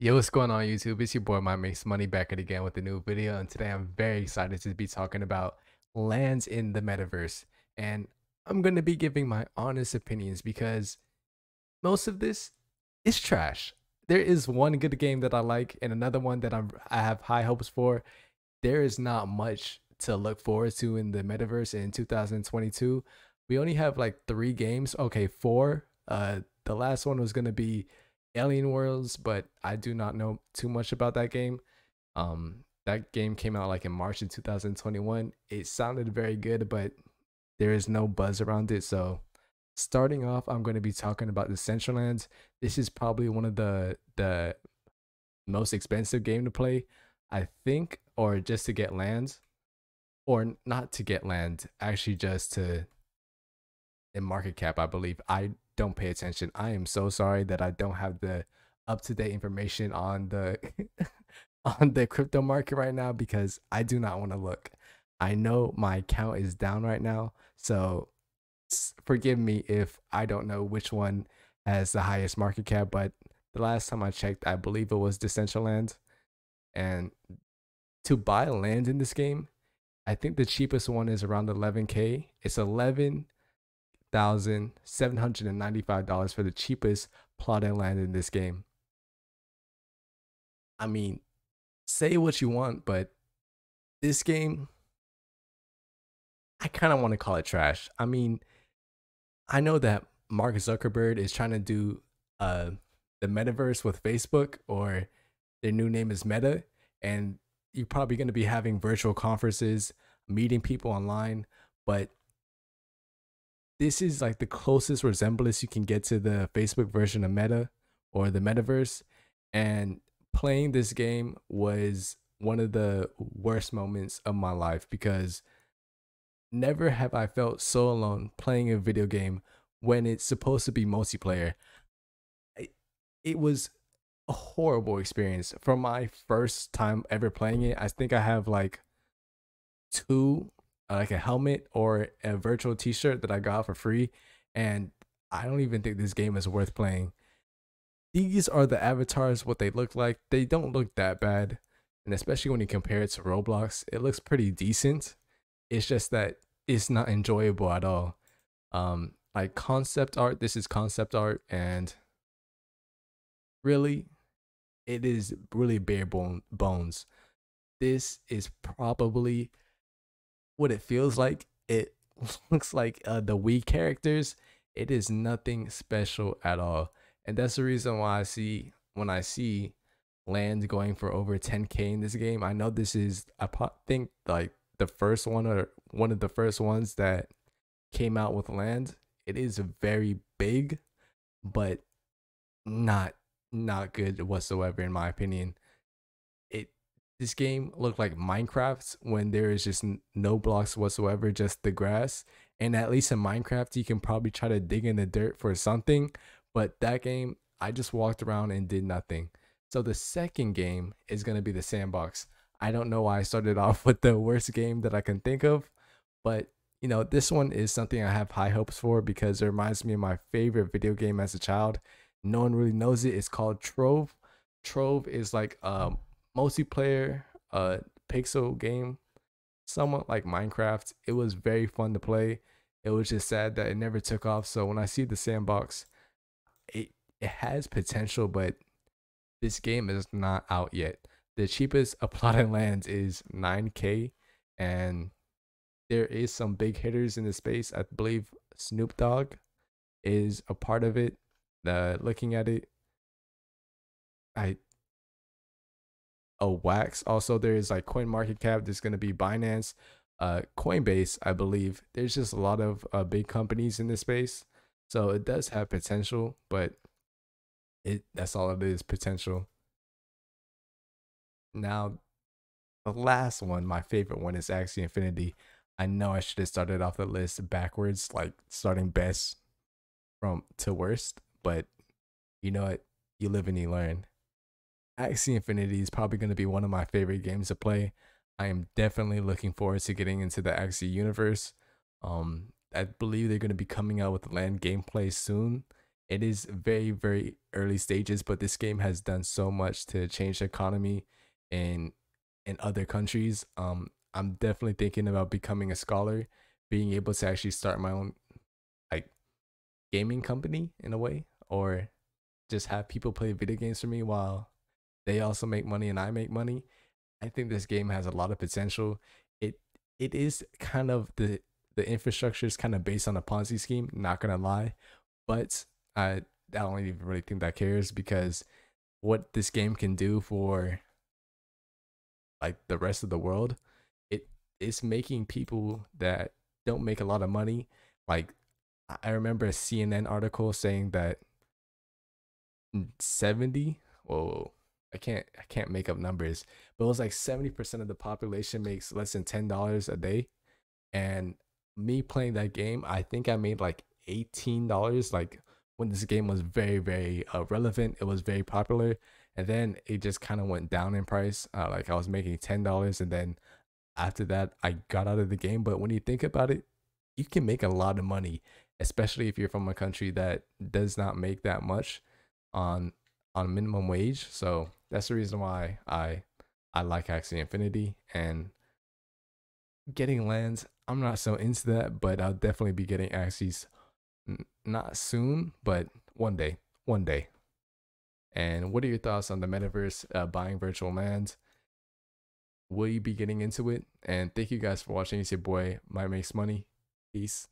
Yo, what's going on YouTube? It's your boy My Makes Money back at again with a new video and today I'm very excited to be talking about lands in the metaverse and I'm going to be giving my honest opinions because most of this is trash. There is one good game that I like and another one that I'm, I have high hopes for. There is not much to look forward to in the metaverse in 2022. We only have like three games. Okay, four. Uh, the last one was going to be Alien Worlds, but I do not know too much about that game. Um, that game came out like in March of 2021. It sounded very good, but there is no buzz around it. So, starting off, I'm going to be talking about the Central Lands. This is probably one of the the most expensive game to play, I think, or just to get lands, or not to get land. Actually, just to in market cap, I believe. I don't pay attention. I am so sorry that I don't have the up to date information on the on the crypto market right now because I do not want to look. I know my account is down right now, so forgive me if I don't know which one has the highest market cap, but the last time I checked, I believe it was Decentraland. And to buy land in this game, I think the cheapest one is around 11k. It's 11 $1,795 for the cheapest plot and land in this game. I mean, say what you want, but this game, I kind of want to call it trash. I mean, I know that Mark Zuckerberg is trying to do uh, the metaverse with Facebook, or their new name is Meta, and you're probably going to be having virtual conferences, meeting people online, but this is like the closest resemblance you can get to the Facebook version of Meta or the metaverse. And playing this game was one of the worst moments of my life because never have I felt so alone playing a video game when it's supposed to be multiplayer. It was a horrible experience. For my first time ever playing it, I think I have like two uh, like a helmet or a virtual T-shirt that I got for free, and I don't even think this game is worth playing. These are the avatars, what they look like. They don't look that bad, and especially when you compare it to Roblox, it looks pretty decent. It's just that it's not enjoyable at all. Um, like concept art, this is concept art, and really, it is really bare bone bones. This is probably what it feels like. It looks like uh, the Wii characters. It is nothing special at all. And that's the reason why I see when I see land going for over 10k in this game. I know this is I think like the first one or one of the first ones that came out with land. It is very big, but not not good whatsoever in my opinion this game looked like Minecraft when there is just no blocks whatsoever, just the grass. And at least in Minecraft, you can probably try to dig in the dirt for something. But that game, I just walked around and did nothing. So the second game is going to be the sandbox. I don't know why I started off with the worst game that I can think of, but you know, this one is something I have high hopes for because it reminds me of my favorite video game as a child. No one really knows it. It's called Trove. Trove is like um multiplayer uh, pixel game, somewhat like Minecraft. It was very fun to play. It was just sad that it never took off. So when I see the sandbox, it, it has potential, but this game is not out yet. The cheapest allotted lands is 9k, and there is some big hitters in the space. I believe Snoop Dogg is a part of it. Uh, looking at it, I a wax. Also, there is like Coin Market Cap. There's going to be Binance, uh, Coinbase, I believe. There's just a lot of uh, big companies in this space, so it does have potential. But it that's all it is potential. Now, the last one, my favorite one, is Axie Infinity. I know I should have started off the list backwards, like starting best from to worst, but you know what? You live and you learn. Axie Infinity is probably going to be one of my favorite games to play. I am definitely looking forward to getting into the Axie universe. Um, I believe they're going to be coming out with land gameplay soon. It is very, very early stages, but this game has done so much to change the economy in in other countries. Um, I'm definitely thinking about becoming a scholar, being able to actually start my own like gaming company in a way, or just have people play video games for me while they also make money and I make money. I think this game has a lot of potential. It it is kind of the the infrastructure is kind of based on a Ponzi scheme, not gonna lie, but I I don't even really think that cares because what this game can do for like the rest of the world, it is making people that don't make a lot of money. Like I remember a CNN article saying that seventy, whoa, I can't I can't make up numbers, but it was like 70% of the population makes less than $10 a day. And me playing that game, I think I made like $18 like when this game was very very uh, relevant, it was very popular, and then it just kind of went down in price. Uh, like I was making $10 and then after that I got out of the game, but when you think about it, you can make a lot of money, especially if you're from a country that does not make that much on on minimum wage. So that's the reason why I I like Axie Infinity and getting lands. I'm not so into that, but I'll definitely be getting Axie's not soon, but one day, one day. And what are your thoughts on the metaverse uh, buying virtual lands? Will you be getting into it? And thank you guys for watching. It's your boy, Might Makes Money. Peace.